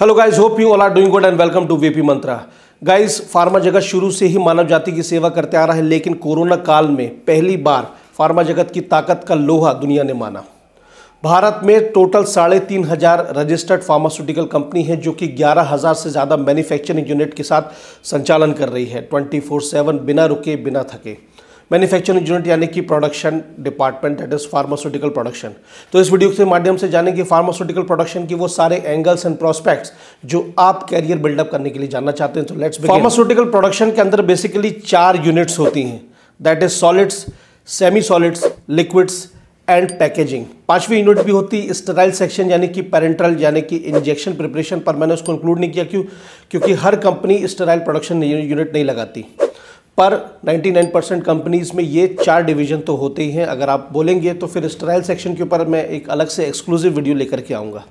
hello guys hope you all are doing good and welcome to VP Mantra guys pharma जगत शुरू से ही मानव जाति की सेवा करते आ रहा है लेकिन कोरोना काल में पहली बार फार्मा जगत की ताकत का लोहा दुनिया ने माना भारत में टोटल साढ़े तीन हज़ार रजिस्टर्ड फार्मास्यूटिकल कंपनी है जो कि ग्यारह हज़ार से ज़्यादा मैन्युफैक्चरिंग यूनिट के साथ संचालन कर रही है ट्वेंटी फोर सेवन बिना रुके बिना थके मैन्युफैक्चरिंग यूनिट यानी कि production department that is pharmaceutical production तो इस वीडियो के माध्यम से जानेंगे फार्मास्यूटिकल प्रोडक्शन की वो सारे एंगल्स एंड प्रोस्पेक्ट्स जो आप कैरियर बिल्डअप करने के लिए जानना चाहते हैं तो लेट्स फार्मास्यूटिकल प्रोडक्शन के अंदर बेसिकली चार यूनिट्स होती हैं that is solids semi solids liquids and packaging पांचवी यूनिट भी होती है स्टराइल सेक्शन यानी कि पेरेंट्रल यानी कि इंजेक्शन प्रिपरेशन पर मैंने उसको इंक्लूड नहीं किया क्यों क्योंकि हर कंपनी स्टराइल प्रोडक्शन यूनिट नहीं लगाती पर 99 परसेंट कंपनीज में ये चार डिवीजन तो होते ही हैं अगर आप बोलेंगे तो फिर स्टराइल सेक्शन के ऊपर मैं एक अलग से एक्सक्लूसिव वीडियो लेकर के आऊँगा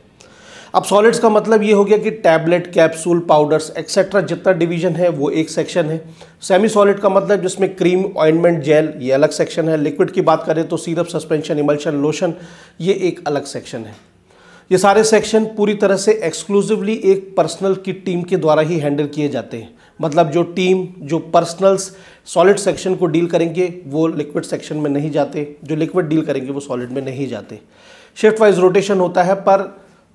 अब सॉलिड्स का मतलब ये हो गया कि टैबलेट कैप्सूल पाउडर्स एक्सेट्रा जितना डिवीजन है वो एक सेक्शन है सेमी सॉलिड का मतलब जिसमें क्रीम ऑइंटमेंट जेल ये अलग सेक्शन है लिक्विड की बात करें तो सीरप सस्पेंशन इमल्शन लोशन ये एक अलग सेक्शन है ये सारे सेक्शन पूरी तरह से एक्सक्लूसिवली एक पर्सनल की टीम के द्वारा ही हैंडल किए जाते हैं मतलब जो टीम जो पर्सनल्स सॉलिड सेक्शन को डील करेंगे वो लिक्विड सेक्शन में नहीं जाते जो लिक्विड डील करेंगे वो सॉलिड में नहीं जाते शिफ्ट वाइज रोटेशन होता है पर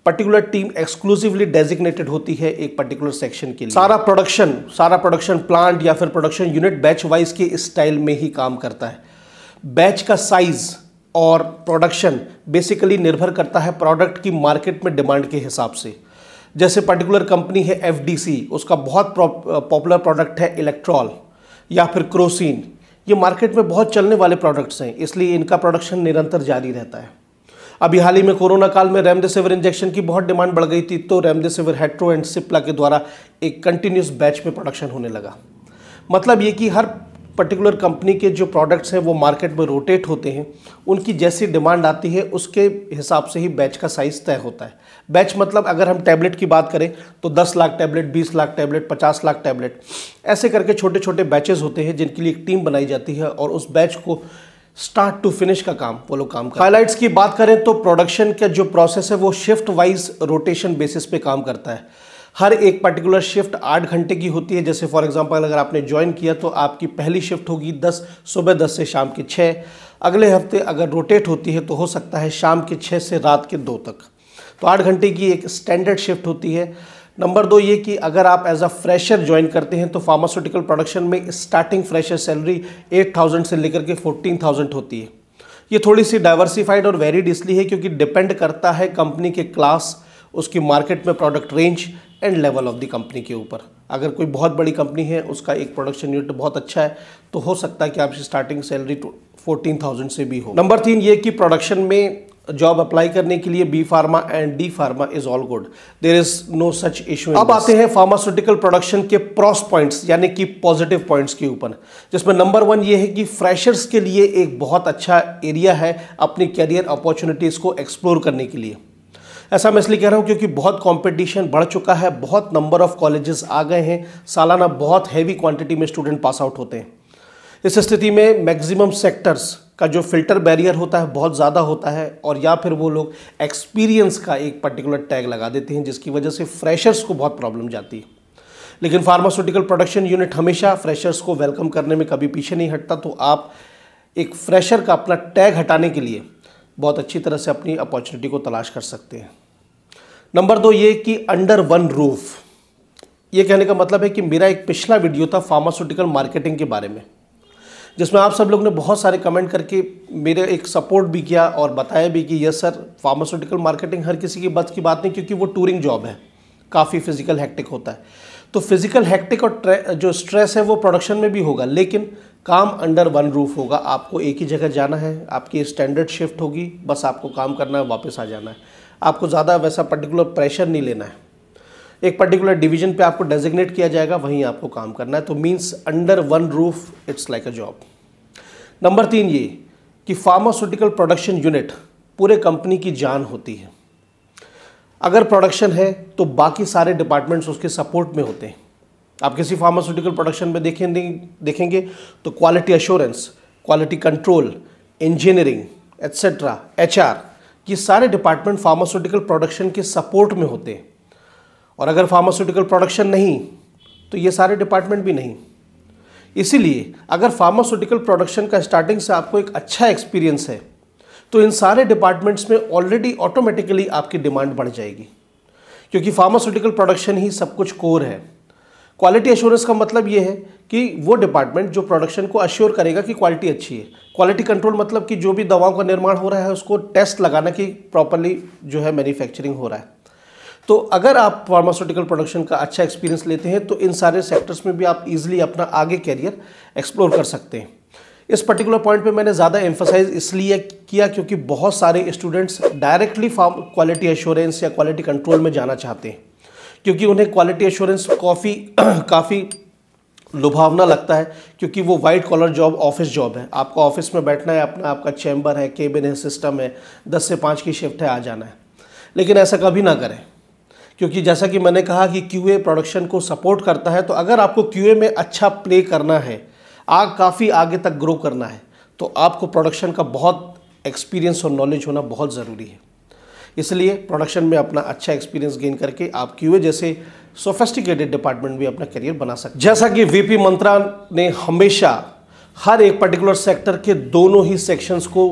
पर्टिकुलर टीम एक्सक्लूसिवली डेजिग्नेटेड होती है एक पर्टिकुलर सेक्शन के लिए सारा प्रोडक्शन सारा प्रोडक्शन प्लांट या फिर प्रोडक्शन यूनिट बैच वाइज के स्टाइल में ही काम करता है बैच का साइज़ और प्रोडक्शन बेसिकली निर्भर करता है प्रोडक्ट की मार्केट में डिमांड के हिसाब से जैसे पर्टिकुलर कंपनी है एफ उसका बहुत पॉपुलर प्रोडक्ट है इलेक्ट्रॉल या फिर क्रोसिन ये मार्केट में बहुत चलने वाले प्रोडक्ट्स हैं इसलिए इनका प्रोडक्शन निरंतर जारी रहता है अभी हाल ही में कोरोना काल में रेमडेसिविर इंजेक्शन की बहुत डिमांड बढ़ गई थी तो रेमडेसिविर हेट्रो एंड सिप्ला के द्वारा एक कंटिन्यूस बैच में प्रोडक्शन होने लगा मतलब ये कि हर पर्टिकुलर कंपनी के जो प्रोडक्ट्स हैं वो मार्केट में रोटेट होते हैं उनकी जैसी डिमांड आती है उसके हिसाब से ही बैच का साइज़ तय होता है बैच मतलब अगर हम टैबलेट की बात करें तो 10 lakh tablet 20 lakh tablet 50 lakh tablet ऐसे करके छोटे छोटे बैचेज होते हैं जिनके लिए एक टीम बनाई जाती है और उस बैच को स्टार्ट टू फिनिश का काम वो लोग काम करते हाईलाइट्स की बात करें तो प्रोडक्शन का जो प्रोसेस है वो शिफ्ट वाइज रोटेशन बेसिस पे काम करता है हर एक पर्टिकुलर शिफ्ट आठ घंटे की होती है जैसे फॉर एग्जांपल अगर आपने ज्वाइन किया तो आपकी पहली शिफ्ट होगी दस सुबह दस से शाम के छः अगले हफ्ते अगर रोटेट होती है तो हो सकता है शाम के छः से रात के दो तक तो आठ घंटे की एक स्टैंडर्ड शिफ्ट होती है नंबर दो ये कि अगर आप एज अ फ्रेशर ज्वाइन करते हैं तो फार्मास्यूटिकल प्रोडक्शन में स्टार्टिंग फ्रेशर सैलरी 8000 से लेकर के 14000 होती है ये थोड़ी सी डाइवर्सिफाइड और वेरिड इसलिए है क्योंकि डिपेंड करता है कंपनी के क्लास उसकी मार्केट में product range and level of the company के ऊपर अगर कोई बहुत बड़ी कंपनी है उसका एक प्रोडक्शन यूनिट बहुत अच्छा है तो हो सकता है कि आपकी स्टार्टिंग सैलरी फोर्टीन थाउजेंड से भी हो नंबर तीन ये कि प्रोडक्शन में जॉब अप्लाई करने के लिए B pharma and D pharma is all good there is no such issue अब आते हैं फार्मास्यूटिकल प्रोडक्शन के प्रॉस पॉइंट्स यानी कि पॉजिटिव पॉइंट्स के ऊपर जिसमें नंबर वन ये है कि फ्रेशर्स के लिए एक बहुत अच्छा एरिया है अपनी करियर अपॉर्चुनिटीज़ को एक्सप्लोर करने के लिए ऐसा मैं इसलिए कह रहा हूँ क्योंकि बहुत कंपटीशन बढ़ चुका है बहुत नंबर ऑफ कॉलेजेस आ गए हैं सालाना बहुत हैवी क्वांटिटी में स्टूडेंट पास आउट होते हैं इस स्थिति में मैक्सिमम सेक्टर्स का जो फिल्टर बैरियर होता है बहुत ज़्यादा होता है और या फिर वो लोग एक्सपीरियंस का एक पर्टिकुलर टैग लगा देते हैं जिसकी वजह से फ्रेशर्स को बहुत प्रॉब्लम जाती है लेकिन फार्मास्यूटिकल प्रोडक्शन यूनिट हमेशा फ्रेशर्स को वेलकम करने में कभी पीछे नहीं हटता तो आप एक फ्रेशर का अपना टैग हटाने के लिए बहुत अच्छी तरह से अपनी अपॉर्चुनिटी को तलाश कर सकते हैं नंबर दो ये कि अंडर वन रूफ ये कहने का मतलब है कि मेरा एक पिछला वीडियो था फार्मास्यूटिकल मार्केटिंग के बारे में जिसमें आप सब लोग ने बहुत सारे कमेंट करके मेरे एक सपोर्ट भी किया और बताया भी कि यस सर फार्मास्यूटिकल मार्केटिंग हर किसी की बस की बात नहीं क्योंकि वो टूरिंग जॉब है काफ़ी फिजिकल हैक्टिक होता है तो फिजिकल हैक्टिक और जो स्ट्रेस है वो प्रोडक्शन में भी होगा लेकिन काम अंडर वन रूफ होगा आपको एक ही जगह जाना है आपकी स्टैंडर्ड शिफ्ट होगी बस आपको काम करना है वापस आ जाना है आपको ज़्यादा वैसा पर्टिकुलर प्रेशर नहीं लेना है एक पर्टिकुलर डिवीजन पे आपको डेजिग्नेट किया जाएगा वहीं आपको काम करना है तो means under one roof it's like a job number तीन ये कि फार्मास्यूटिकल प्रोडक्शन यूनिट पूरे कंपनी की जान होती है अगर प्रोडक्शन है तो बाकी सारे डिपार्टमेंट्स उसके सपोर्ट में होते हैं आप किसी फार्मास्यूटिकल प्रोडक्शन में देखें देखेंगे तो quality assurance quality control engineering etcetera आर ये सारे डिपार्टमेंट फार्मास्यूटिकल प्रोडक्शन के सपोर्ट में होते हैं और अगर फार्मास्यूटिकल प्रोडक्शन नहीं तो ये सारे डिपार्टमेंट भी नहीं इसीलिए अगर फार्मास्यूटिकल प्रोडक्शन का स्टार्टिंग से आपको एक अच्छा एक्सपीरियंस है तो इन सारे डिपार्टमेंट्स में ऑलरेडी ऑटोमेटिकली आपकी डिमांड बढ़ जाएगी क्योंकि फार्मास्यूटिकल प्रोडक्शन ही सब कुछ कोर है क्वालिटी एश्योरेंस का मतलब ये है कि वो डिपार्टमेंट जो प्रोडक्शन को अश्योर करेगा कि क्वालिटी अच्छी है क्वालिटी कंट्रोल मतलब कि जो भी दवाओं का निर्माण हो रहा है उसको टेस्ट लगाना कि प्रॉपरली जो है मैन्युफैक्चरिंग हो रहा है तो अगर आप फार्मास्यूटिकल प्रोडक्शन का अच्छा एक्सपीरियंस लेते हैं तो इन सारे सेक्टर्स में भी आप इजिली अपना आगे कैरियर एक्सप्लोर कर सकते हैं इस पर्टिकुलर पॉइंट पे मैंने ज़्यादा एम्फोसाइज इसलिए किया क्योंकि बहुत सारे स्टूडेंट्स डायरेक्टली फार्म क्वालिटी एश्योरेंस या क्वालिटी कंट्रोल में जाना चाहते हैं क्योंकि उन्हें क्वालिटी एश्योरेंस काफ़ी काफ़ी लुभावना लगता है क्योंकि वो white collar job office job है आपको ऑफिस में बैठना है अपना आपका चैम्बर है केबिन है सिस्टम है दस से पाँच की शिफ्ट है आ जाना है लेकिन ऐसा कभी ना करें क्योंकि जैसा कि मैंने कहा कि क्यू प्रोडक्शन को सपोर्ट करता है तो अगर आपको क्यू में अच्छा प्ले करना है आग काफ़ी आगे तक ग्रो करना है तो आपको प्रोडक्शन का बहुत एक्सपीरियंस और नॉलेज होना बहुत ज़रूरी है इसलिए प्रोडक्शन में अपना अच्छा एक्सपीरियंस गेन करके आप क्यूए जैसे सोफेस्टिकेटेड डिपार्टमेंट भी अपना करियर बना सकते जैसा कि वीपी मंत्रा ने हमेशा हर एक पर्टिकुलर सेक्टर के दोनों ही सेक्शंस को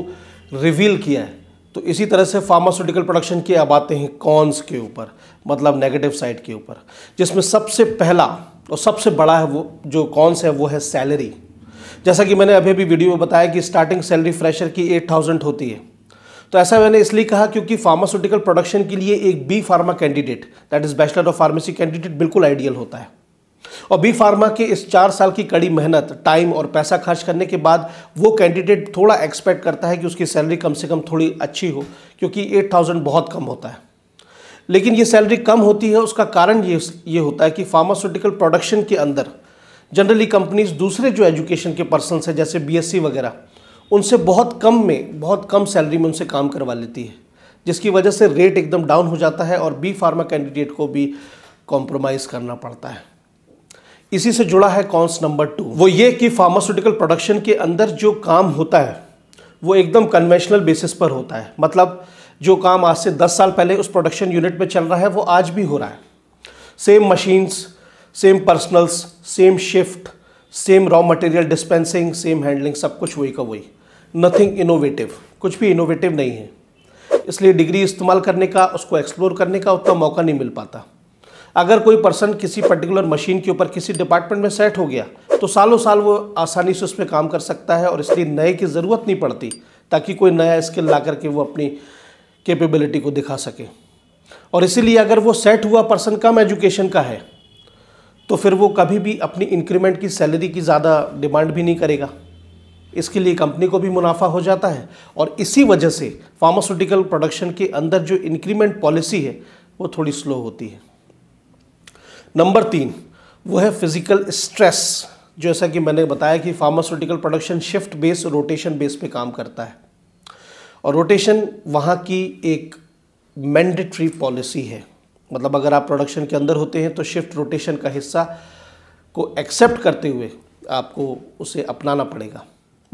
रिवील किया है तो इसी तरह से फार्मास्यूटिकल प्रोडक्शन की अब आते हैं कॉन्स के ऊपर मतलब नेगेटिव साइड के ऊपर जिसमें सबसे पहला और सबसे बड़ा है वो जो कॉन्स है वो है सैलरी जैसा कि मैंने अभी भी वीडियो में बताया कि स्टार्टिंग सैलरी फ्रेशर की एट थाउजेंड होती है तो ऐसा मैंने इसलिए कहा क्योंकि फार्मास्यूटिकल प्रोडक्शन के लिए एक B pharma candidate that is bachelor of pharmacy candidate बिल्कुल आइडियल होता है और बी फार्मा के इस चार साल की कड़ी मेहनत टाइम और पैसा खर्च करने के बाद वो कैंडिडेट थोड़ा एक्सपेक्ट करता है कि उसकी सैलरी कम से कम थोड़ी अच्छी हो क्योंकि एट थाउजेंड बहुत कम होता है लेकिन ये सैलरी कम होती है उसका कारण ये ये होता है कि फार्मास्यूटिकल प्रोडक्शन के अंदर जनरली कंपनीज दूसरे जो एजुकेशन के पर्सनस हैं जैसे बीएससी वगैरह उनसे बहुत कम में बहुत कम सैलरी में उनसे काम करवा लेती है जिसकी वजह से रेट एकदम डाउन हो जाता है और बी फार्मा कैंडिडेट को भी कॉम्प्रोमाइज़ करना पड़ता है इसी से जुड़ा है कॉन्स नंबर टू वो ये कि फार्मास्यूटिकल प्रोडक्शन के अंदर जो काम होता है वो एकदम कन्वेंशनल बेसिस पर होता है मतलब जो काम आज से 10 साल पहले उस प्रोडक्शन यूनिट में चल रहा है वो आज भी हो रहा है same machines same personnels same shift same raw material dispensing same handling सब कुछ वही का वही नथिंग इनोवेटिव कुछ भी इनोवेटिव नहीं है इसलिए डिग्री इस्तेमाल करने का उसको एक्सप्लोर करने का उतना मौका नहीं मिल पाता अगर कोई पर्सन किसी पर्टिकुलर मशीन के ऊपर किसी डिपार्टमेंट में सेट हो गया तो सालों साल वो आसानी से उसमें काम कर सकता है और इसलिए नए की ज़रूरत नहीं पड़ती ताकि कोई नया स्किल ला करके वो अपनी कैपेबिलिटी को दिखा सके और इसीलिए अगर वो सेट हुआ पर्सन कम एजुकेशन का है तो फिर वो कभी भी अपनी इंक्रीमेंट की सैलरी की ज़्यादा डिमांड भी नहीं करेगा इसके लिए कंपनी को भी मुनाफा हो जाता है और इसी वजह से फार्मास्यूटिकल प्रोडक्शन के अंदर जो इंक्रीमेंट पॉलिसी है वो थोड़ी स्लो होती है नंबर तीन वो है फिजिकल स्ट्रेस जैसा कि मैंने बताया कि pharmaceutical production shift base rotation base पे काम करता है और रोटेशन वहाँ की एक मैंडेटरी पॉलिसी है मतलब अगर आप प्रोडक्शन के अंदर होते हैं तो शिफ्ट रोटेशन का हिस्सा को एक्सेप्ट करते हुए आपको उसे अपनाना पड़ेगा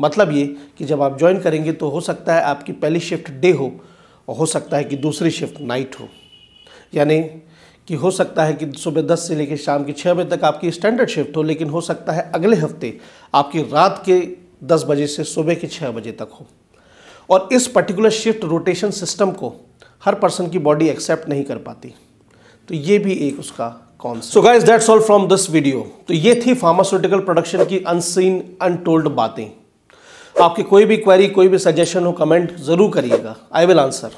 मतलब ये कि जब आप ज्वाइन करेंगे तो हो सकता है आपकी पहली शिफ्ट डे हो और हो सकता है कि दूसरी शिफ्ट नाइट हो यानी कि हो सकता है कि सुबह दस से लेकर शाम के छः बजे तक आपकी स्टैंडर्ड शिफ्ट हो लेकिन हो सकता है अगले हफ्ते आपकी रात के दस बजे से सुबह के छः बजे तक हो और इस पर्टिकुलर शिफ्ट रोटेशन सिस्टम को हर पर्सन की बॉडी एक्सेप्ट नहीं कर पाती तो ये भी एक उसका concept so guys that's all from this video तो ये थी फार्मास्यूटिकल प्रोडक्शन की अनसीन अनटोल्ड बातें तो आपकी कोई भी क्वेरी कोई भी सजेशन हो कमेंट ज़रूर करिएगा आई विल आंसर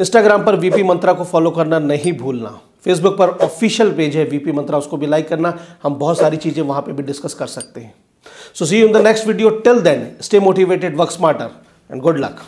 इंस्टाग्राम पर वीपी मंत्रा को फॉलो करना नहीं भूलना फेसबुक पर ऑफिशियल पेज है वीपी मंत्रा उसको भी लाइक करना हम बहुत सारी चीज़ें वहां पे भी डिस्कस कर सकते हैं so see in the next video till then stay motivated work smarter and good luck